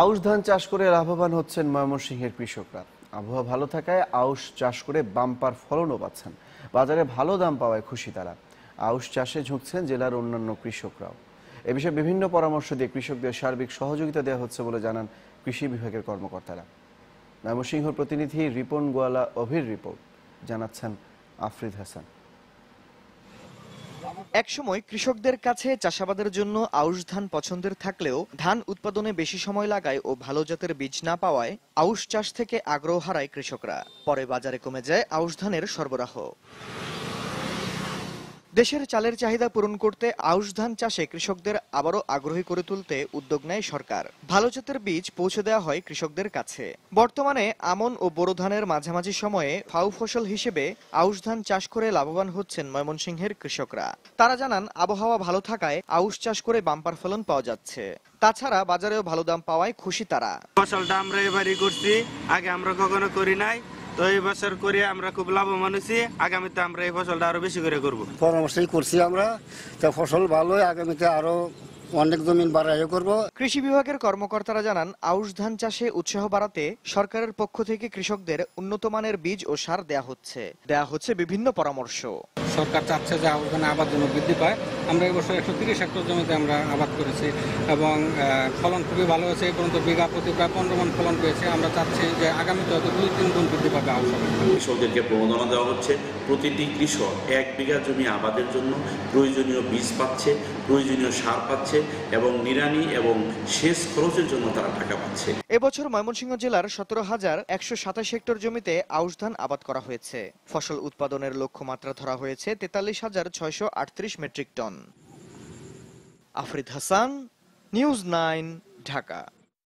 আউশ ধান চাষ করে লাভবান হচ্ছেন ময়মনসিংহের কৃষকরা আবহাওয়া ভালো থাকায় আউশ চাষ করে বাম্পার ফলনও পাচ্ছেন বাজারে ভালো দাম পাওয়ায় খুশি তারা আউশ চাষে ঝুঁকছেন জেলার অন্যান্য কৃষকরাও এ বিষয়ে বিভিন্ন পরামর্শ দিয়ে কৃষকদের সার্বিক সহযোগিতা দেওয়া হচ্ছে বলে জানান কৃষি বিভাগের কর্মকর্তারা ময়মনসিংহ প্রতিনিধি রিপন গোয়ালা অভির রিপোর্ট জানাচ্ছেন আফরিদ হাসান একসময় কৃষকদের কাছে চাষাবাদের জন্য আউশ ধান পছন্দের থাকলেও ধান উৎপাদনে বেশি সময় লাগায় ও ভালো জাতের বীজ না পাওয়ায় আউশ চাষ থেকে আগ্রহ হারায় কৃষকরা পরে বাজারে কমে যায় আউশ ধানের সরবরাহ দেশের চালের চাহিদা পূরণ করতে আউশ ধান চাষে কৃষকদের আবারও আগ্রহী করে তুলতে উদ্যোগ নেয় সরকার ভালো জাতের বীজ পৌঁছে দেওয়া হয় কৃষকদের কাছে বর্তমানে আমন ও বোরো ধানের মাঝামাঝি সময়ে ফাউ ফসল হিসেবে আউশ ধান চাষ করে লাভবান হচ্ছেন ময়মনসিংহের কৃষকরা তারা জানান আবহাওয়া ভালো থাকায় আউশ চাষ করে বাম্পার ফলন পাওয়া যাচ্ছে তাছাড়া বাজারেও ভালো দাম পাওয়ায় খুশি তারা ফসলটা আমরা এবারই করছি আগে আমরা কখনো করি নাই তো এই বছর করে আমরা খুব লাভবান হয়েছি আগামীতে আমরা এই ফসলটা আরো বেশি করে করব পরামর্শই করছি আমরা তো ফসল ভালোই আগামীতে আরো অনেক জমিন বাড়াইও করব কৃষি বিভাগের কর্মকর্তারা জানান আউশ ধান চাষে উৎসাহ বাড়াতে সরকারের পক্ষ থেকে কৃষকদের উন্নত মানের বীজ ও সার দেয়া হচ্ছে দেয়া হচ্ছে বিভিন্ন পরামর্শ সরকার চাচ্ছে যে ওখানে আবাদ যেন বৃদ্ধি পায় আমরা এবছর একশো তিরিশ হেক্টর জমিতে আমরা আবাদ করেছি এবং ফলন খুবই ভালো হয়েছে এই পর্যন্ত বিঘা প্রতি প্রায় পনেরো মন ফলন পেয়েছে আমরা চাচ্ছি যে আগামীতে হয়তো দুই তিন গুণ বৃদ্ধি পাবে কৃষকদেরকে প্রণোদনা দেওয়া হচ্ছে প্রতিটি কৃষক এক বিঘা জমি আবাদের জন্য প্রয়োজনীয় বীজ পাচ্ছে প্রয়োজনীয় সার পাচ্ছে এবং নিরানি এবং সেচ খরচের জন্য তারা টাকা পাচ্ছে এবছর ময়মনসিংহ জেলার সতেরো হাজার একশো সাতাশ হেক্টর জমিতে আউশ ধান আবাদ করা হয়েছে ফসল উৎপাদনের লক্ষ্যমাত্রা ধরা হয়েছে যাচ্ছে তেতাল্লিশ হাজার ছয়শো আটত্রিশ metric ton Afrid Hasan news nine Dhaka